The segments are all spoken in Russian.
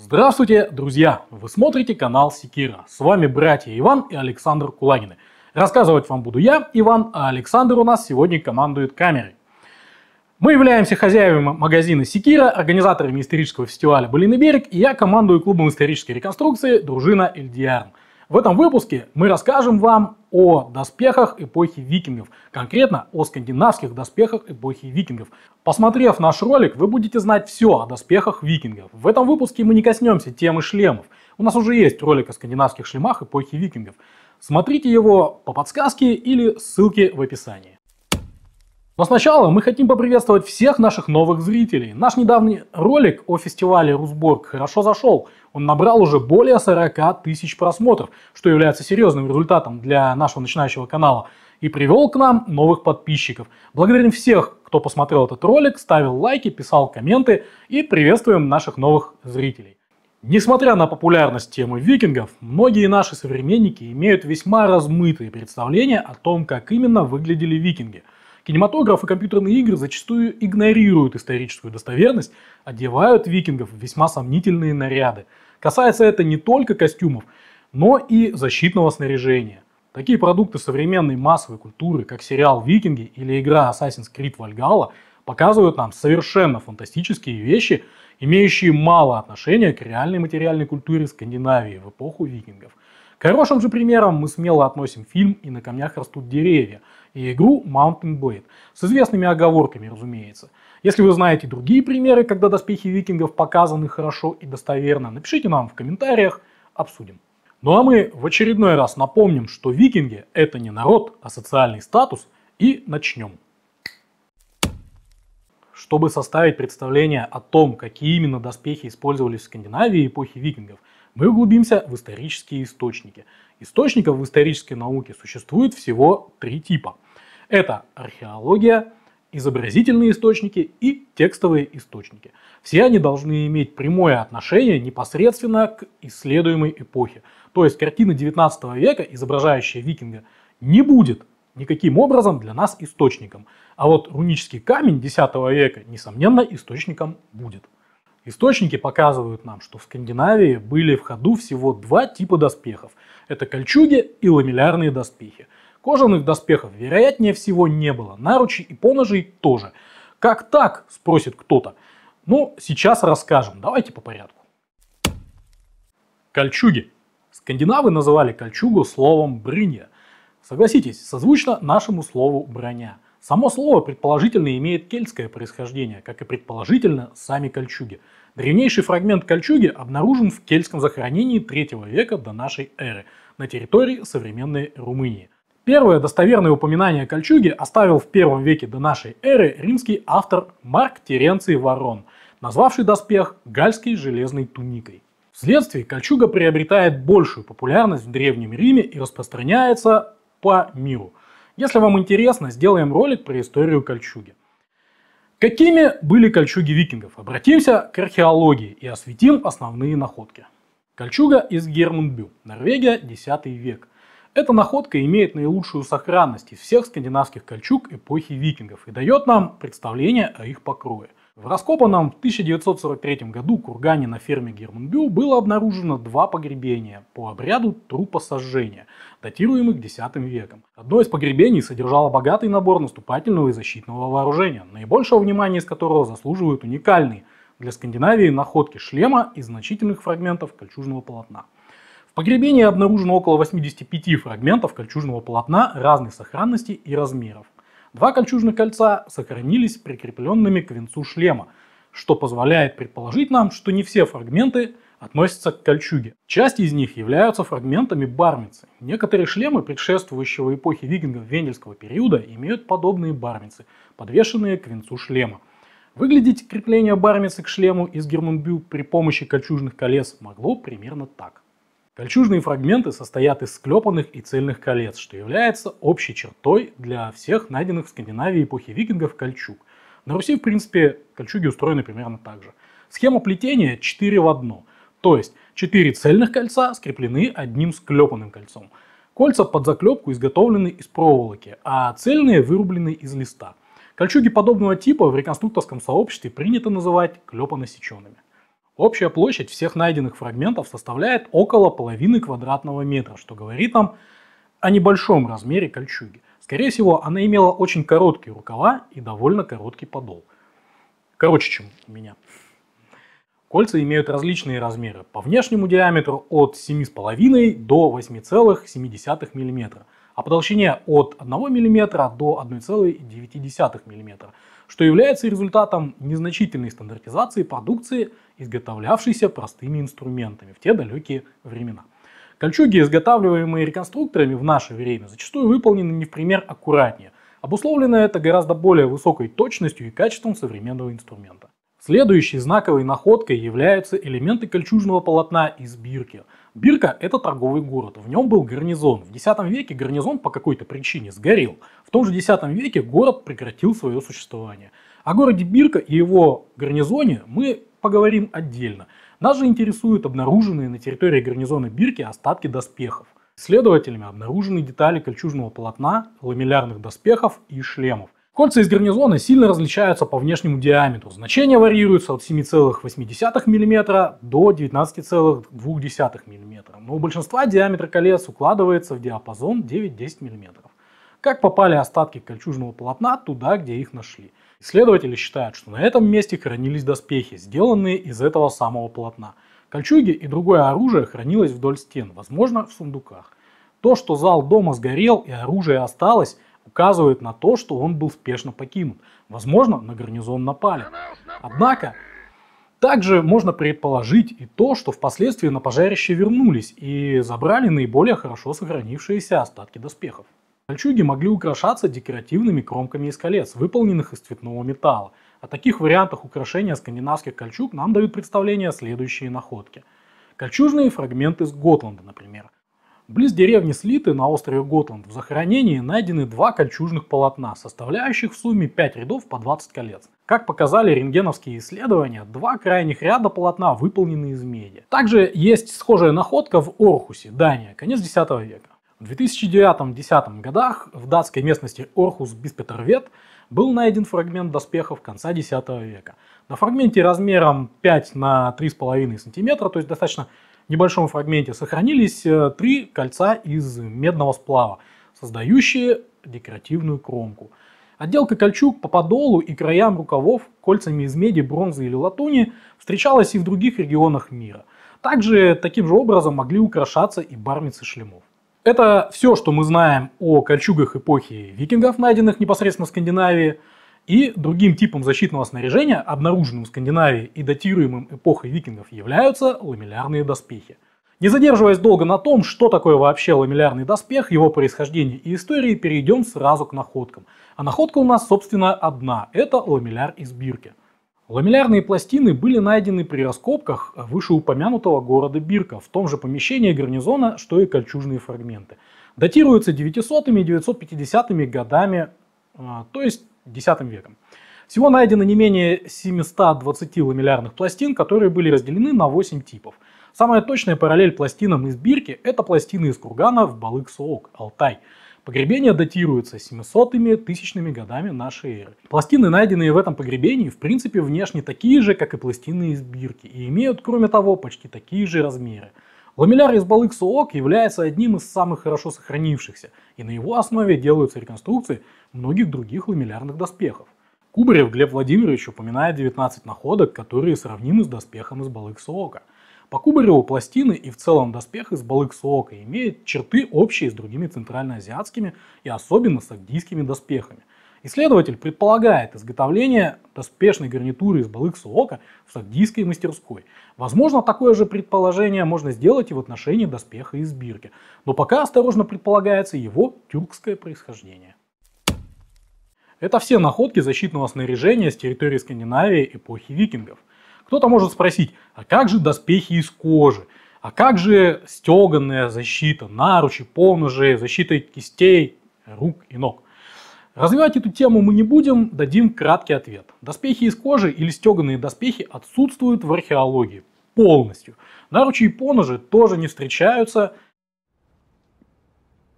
Здравствуйте, друзья! Вы смотрите канал Секира. С вами братья Иван и Александр Кулагины. Рассказывать вам буду я, Иван, а Александр у нас сегодня командует камерой. Мы являемся хозяевами магазина Секира, организаторами исторического фестиваля «Былиный берег», и я командую клубом исторической реконструкции «Дружина Эльдиарн». В этом выпуске мы расскажем вам о доспехах эпохи викингов, конкретно о скандинавских доспехах эпохи викингов. Посмотрев наш ролик, вы будете знать все о доспехах викингов. В этом выпуске мы не коснемся темы шлемов. У нас уже есть ролик о скандинавских шлемах эпохи викингов. Смотрите его по подсказке или ссылке в описании. Но сначала мы хотим поприветствовать всех наших новых зрителей. Наш недавний ролик о фестивале Русборг хорошо зашел. Он набрал уже более 40 тысяч просмотров, что является серьезным результатом для нашего начинающего канала и привел к нам новых подписчиков. Благодарим всех, кто посмотрел этот ролик, ставил лайки, писал комменты и приветствуем наших новых зрителей. Несмотря на популярность темы викингов, многие наши современники имеют весьма размытые представления о том, как именно выглядели викинги – Кинематограф и компьютерные игры зачастую игнорируют историческую достоверность, одевают викингов в весьма сомнительные наряды. Касается это не только костюмов, но и защитного снаряжения. Такие продукты современной массовой культуры, как сериал «Викинги» или игра Assassin's Creed Valhalla, показывают нам совершенно фантастические вещи, имеющие мало отношения к реальной материальной культуре Скандинавии в эпоху викингов – к хорошим же примером мы смело относим фильм «И на камнях растут деревья» и игру Mountain Blade, с известными оговорками, разумеется. Если вы знаете другие примеры, когда доспехи викингов показаны хорошо и достоверно, напишите нам в комментариях, обсудим. Ну а мы в очередной раз напомним, что викинги – это не народ, а социальный статус, и начнем. Чтобы составить представление о том, какие именно доспехи использовались в Скандинавии эпохи викингов – мы углубимся в исторические источники. Источников в исторической науке существует всего три типа. Это археология, изобразительные источники и текстовые источники. Все они должны иметь прямое отношение непосредственно к исследуемой эпохе. То есть картина 19 века, изображающая викинга, не будет никаким образом для нас источником. А вот рунический камень X века, несомненно, источником будет. Источники показывают нам, что в Скандинавии были в ходу всего два типа доспехов. Это кольчуги и ламеллярные доспехи. Кожаных доспехов, вероятнее всего, не было. Наручи и поножей тоже. Как так, спросит кто-то. Ну, сейчас расскажем. Давайте по порядку. Кольчуги. Скандинавы называли кольчугу словом «брынья». Согласитесь, созвучно нашему слову «броня». Само слово предположительно имеет кельтское происхождение, как и предположительно сами кольчуги. Древнейший фрагмент кольчуги обнаружен в кельтском захоронении 3 века до нашей эры на территории современной Румынии. Первое достоверное упоминание кольчуги оставил в первом веке до нашей эры римский автор Марк Теренций Ворон, назвавший доспех гальской железной туникой. Вследствие кольчуга приобретает большую популярность в Древнем Риме и распространяется по миру – если вам интересно, сделаем ролик про историю кольчуги. Какими были кольчуги викингов? Обратимся к археологии и осветим основные находки. Кольчуга из Гермунбю, Норвегия, X век. Эта находка имеет наилучшую сохранность из всех скандинавских кольчуг эпохи викингов и дает нам представление о их покрое. В раскопанном в 1943 году кургане на ферме Германбю было обнаружено два погребения по обряду трупосожжения, датируемых X веком. Одно из погребений содержало богатый набор наступательного и защитного вооружения, наибольшего внимания из которого заслуживают уникальные для Скандинавии находки шлема и значительных фрагментов кольчужного полотна. В погребении обнаружено около 85 фрагментов кольчужного полотна разной сохранности и размеров. Два кольчужных кольца сохранились прикрепленными к венцу шлема, что позволяет предположить нам, что не все фрагменты относятся к кольчуге. Часть из них являются фрагментами бармицы. Некоторые шлемы предшествующего эпохи викингов венельского периода имеют подобные бармицы, подвешенные к венцу шлема. Выглядеть крепление бармицы к шлему из гермунбю при помощи кольчужных колес могло примерно так. Кольчужные фрагменты состоят из склепанных и цельных колец, что является общей чертой для всех найденных в Скандинавии эпохи викингов кольчуг. На Руси, в принципе, кольчуги устроены примерно так же. Схема плетения 4 в 1, то есть 4 цельных кольца скреплены одним склепанным кольцом. Кольца под заклепку изготовлены из проволоки, а цельные вырублены из листа. Кольчуги подобного типа в реконструкторском сообществе принято называть клепано-сеченными. Общая площадь всех найденных фрагментов составляет около половины квадратного метра, что говорит нам о небольшом размере кольчуги. Скорее всего, она имела очень короткие рукава и довольно короткий подол. Короче, чем у меня. Кольца имеют различные размеры, по внешнему диаметру от 7,5 до 8,7 мм, а по толщине от 1 мм до 1,9 мм что является результатом незначительной стандартизации продукции, изготовлявшейся простыми инструментами в те далекие времена. Кольчуги, изготавливаемые реконструкторами в наше время, зачастую выполнены не в пример аккуратнее. Обусловлено это гораздо более высокой точностью и качеством современного инструмента. Следующей знаковой находкой являются элементы кольчужного полотна из бирки – Бирка – это торговый город, в нем был гарнизон. В X веке гарнизон по какой-то причине сгорел. В том же X веке город прекратил свое существование. О городе Бирка и его гарнизоне мы поговорим отдельно. Нас же интересуют обнаруженные на территории гарнизона Бирки остатки доспехов. Следователями обнаружены детали кольчужного полотна, ламеллярных доспехов и шлемов. Кольца из гарнизона сильно различаются по внешнему диаметру. Значения варьируются от 7,8 мм до 19,2 мм. Но у большинства диаметр колец укладывается в диапазон 9-10 мм. Как попали остатки кольчужного полотна туда, где их нашли? Исследователи считают, что на этом месте хранились доспехи, сделанные из этого самого полотна. Кольчуги и другое оружие хранилось вдоль стен, возможно, в сундуках. То, что зал дома сгорел и оружие осталось, указывает на то, что он был спешно покинут. Возможно, на гарнизон напали. Однако, также можно предположить и то, что впоследствии на пожарище вернулись и забрали наиболее хорошо сохранившиеся остатки доспехов. Кольчуги могли украшаться декоративными кромками из колец, выполненных из цветного металла. О таких вариантах украшения скандинавских кольчуг нам дают представление следующие находки. Кольчужные фрагменты с Готланда, например. Близ деревни Слиты на острове Готланд в захоронении найдены два кольчужных полотна, составляющих в сумме 5 рядов по 20 колец. Как показали рентгеновские исследования, два крайних ряда полотна выполнены из меди. Также есть схожая находка в Орхусе, Дания, конец X века. В 2009-2010 годах в датской местности Орхус Биспетервет был найден фрагмент доспехов конца X века. На фрагменте размером 5 на 3,5 см, то есть достаточно небольшом фрагменте сохранились э, три кольца из медного сплава, создающие декоративную кромку. Отделка кольчуг по подолу и краям рукавов кольцами из меди, бронзы или латуни встречалась и в других регионах мира. Также таким же образом могли украшаться и барницы шлемов. Это все, что мы знаем о кольчугах эпохи викингов, найденных непосредственно в Скандинавии – и другим типом защитного снаряжения, обнаруженным в Скандинавии и датируемым эпохой викингов, являются ламеллярные доспехи. Не задерживаясь долго на том, что такое вообще ламеллярный доспех, его происхождение и истории, перейдем сразу к находкам. А находка у нас, собственно, одна – это ламелляр из Бирки. Ламеллярные пластины были найдены при раскопках вышеупомянутого города Бирка в том же помещении гарнизона, что и кольчужные фрагменты. Датируются 900-950 годами, а, то есть X веком. Всего найдено не менее 720 ламеллярных пластин, которые были разделены на 8 типов. Самая точная параллель пластинам из бирки – это пластины из кургана в Балык-Соок, Алтай. Погребение датируется 700-ми, тысячными годами нашей эры. Пластины, найденные в этом погребении, в принципе внешне такие же, как и пластины из бирки, и имеют, кроме того, почти такие же размеры. Ламеллярий из Балык-Суок является одним из самых хорошо сохранившихся, и на его основе делаются реконструкции многих других ламеллярных доспехов. Кубарев Глеб Владимирович упоминает 19 находок, которые сравнимы с доспехом из Балык-Суока. По Кубареву пластины и в целом доспех из Балык-Суока имеет черты общие с другими центральноазиатскими и особенно с агдийскими доспехами – Исследователь предполагает изготовление доспешной гарнитуры из балык суока в сагдийской мастерской. Возможно, такое же предположение можно сделать и в отношении доспеха из бирки, но пока осторожно предполагается его тюркское происхождение. Это все находки защитного снаряжения с территории Скандинавии эпохи викингов. Кто-то может спросить, а как же доспехи из кожи? А как же стеганная защита, наручи, поножи, защита кистей, рук и ног? Развивать эту тему мы не будем, дадим краткий ответ. Доспехи из кожи или стеганые доспехи отсутствуют в археологии полностью. Наручи и поножи тоже не встречаются.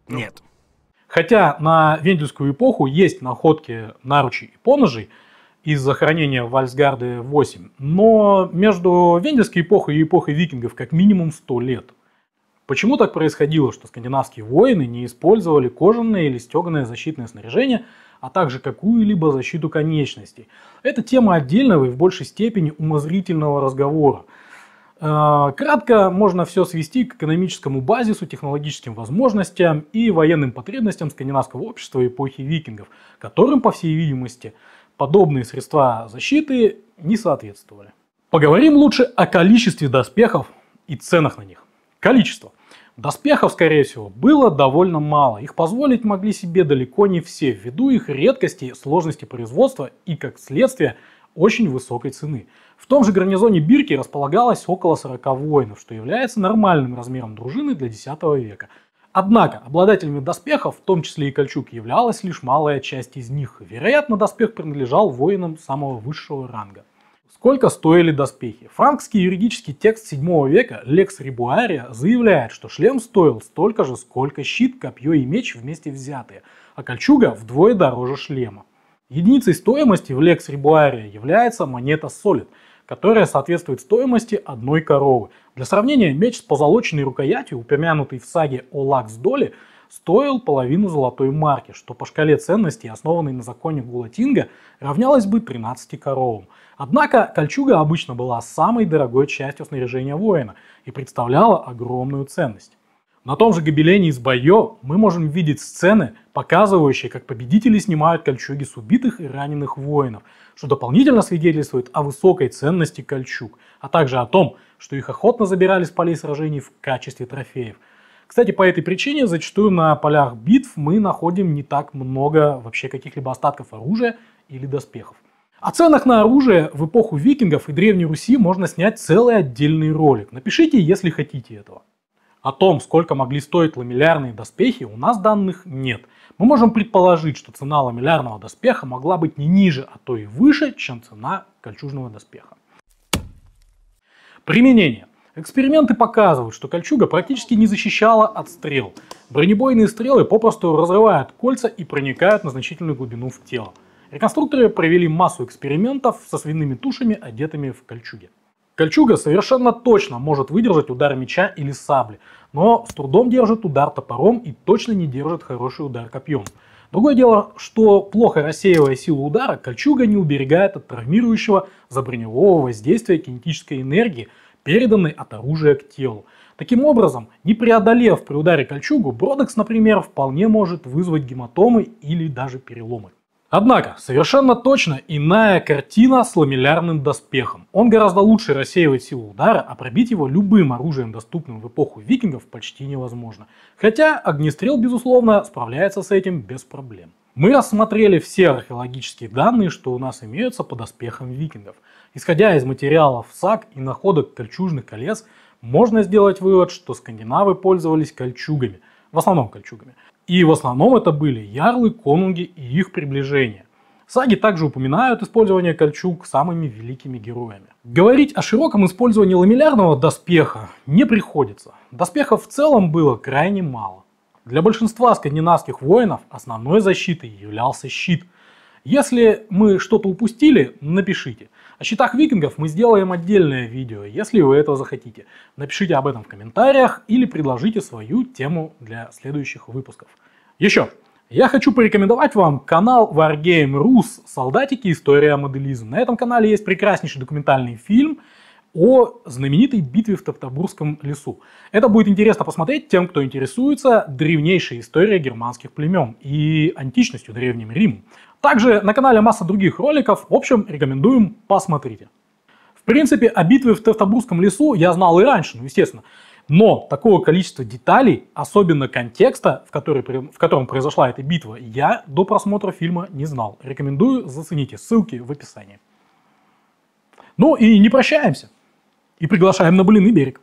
Нет. Хотя на вендельскую эпоху есть находки наручей и поножей из захоронения Вальсгарды 8, но между вендельской эпохой и эпохой викингов как минимум 100 лет. Почему так происходило, что скандинавские воины не использовали кожаное или стеганое защитное снаряжение, а также какую-либо защиту конечностей? Это тема отдельного и в большей степени умозрительного разговора. Э, кратко можно все свести к экономическому базису, технологическим возможностям и военным потребностям скандинавского общества эпохи викингов, которым, по всей видимости, подобные средства защиты не соответствовали. Поговорим лучше о количестве доспехов и ценах на них. Количество. Доспехов, скорее всего, было довольно мало. Их позволить могли себе далеко не все, ввиду их редкости, сложности производства и, как следствие, очень высокой цены. В том же гарнизоне Бирки располагалось около 40 воинов, что является нормальным размером дружины для X века. Однако обладателями доспехов, в том числе и кольчуг, являлась лишь малая часть из них. Вероятно, доспех принадлежал воинам самого высшего ранга. Сколько стоили доспехи? Франкский юридический текст 7 века Лекс Рибуария заявляет, что шлем стоил столько же, сколько щит, копье и меч вместе взятые, а кольчуга вдвое дороже шлема. Единицей стоимости в Лекс Рибуария является монета Солид, которая соответствует стоимости одной коровы. Для сравнения, меч с позолоченной рукоятью, упомянутый в саге о Лакс Доли, стоил половину золотой марки, что по шкале ценностей, основанной на законе Гулатинга, равнялось бы 13 коровам. Однако кольчуга обычно была самой дорогой частью снаряжения воина и представляла огромную ценность. На том же гобелене из Байо мы можем видеть сцены, показывающие, как победители снимают кольчуги с убитых и раненых воинов, что дополнительно свидетельствует о высокой ценности кольчуг, а также о том, что их охотно забирали с полей сражений в качестве трофеев – кстати, по этой причине зачастую на полях битв мы находим не так много вообще каких-либо остатков оружия или доспехов. О ценах на оружие в эпоху викингов и Древней Руси можно снять целый отдельный ролик. Напишите, если хотите этого. О том, сколько могли стоить ламеллярные доспехи, у нас данных нет. Мы можем предположить, что цена ламеллярного доспеха могла быть не ниже, а то и выше, чем цена кольчужного доспеха. Применение. Эксперименты показывают, что кольчуга практически не защищала от стрел. Бронебойные стрелы попросту разрывают кольца и проникают на значительную глубину в тело. Реконструкторы провели массу экспериментов со свиными тушами, одетыми в кольчуге. Кольчуга совершенно точно может выдержать удар меча или сабли, но с трудом держит удар топором и точно не держит хороший удар копьем. Другое дело, что плохо рассеивая силу удара, кольчуга не уберегает от травмирующего заброневого воздействия кинетической энергии, переданный от оружия к телу. Таким образом, не преодолев при ударе кольчугу, Бродекс, например, вполне может вызвать гематомы или даже переломы. Однако, совершенно точно иная картина с ламеллярным доспехом. Он гораздо лучше рассеивает силу удара, а пробить его любым оружием, доступным в эпоху викингов, почти невозможно. Хотя огнестрел, безусловно, справляется с этим без проблем. Мы рассмотрели все археологические данные, что у нас имеются под оспехом викингов. Исходя из материалов САК и находок кольчужных колец, можно сделать вывод, что скандинавы пользовались кольчугами, в основном кольчугами. И в основном это были ярлы, конунги и их приближения. Саги также упоминают использование кольчуг самыми великими героями. Говорить о широком использовании ламеллярного доспеха не приходится. Доспехов в целом было крайне мало. Для большинства скандинавских воинов основной защитой являлся щит. Если мы что-то упустили, напишите. О щитах викингов мы сделаем отдельное видео, если вы этого захотите. Напишите об этом в комментариях или предложите свою тему для следующих выпусков. Еще, я хочу порекомендовать вам канал Wargame Rus «Солдатики. История моделизм». На этом канале есть прекраснейший документальный фильм – о знаменитой битве в Топтабурском лесу. Это будет интересно посмотреть тем, кто интересуется древнейшей историей германских племен и античностью Древним Римом. Также на канале масса других роликов, в общем, рекомендуем посмотрите. В принципе, о битве в Тевтобурском лесу я знал и раньше, ну естественно. Но такого количества деталей, особенно контекста, в, который, в котором произошла эта битва, я до просмотра фильма не знал. Рекомендую, зацените, ссылки в описании. Ну и не прощаемся и приглашаем на Блины берег.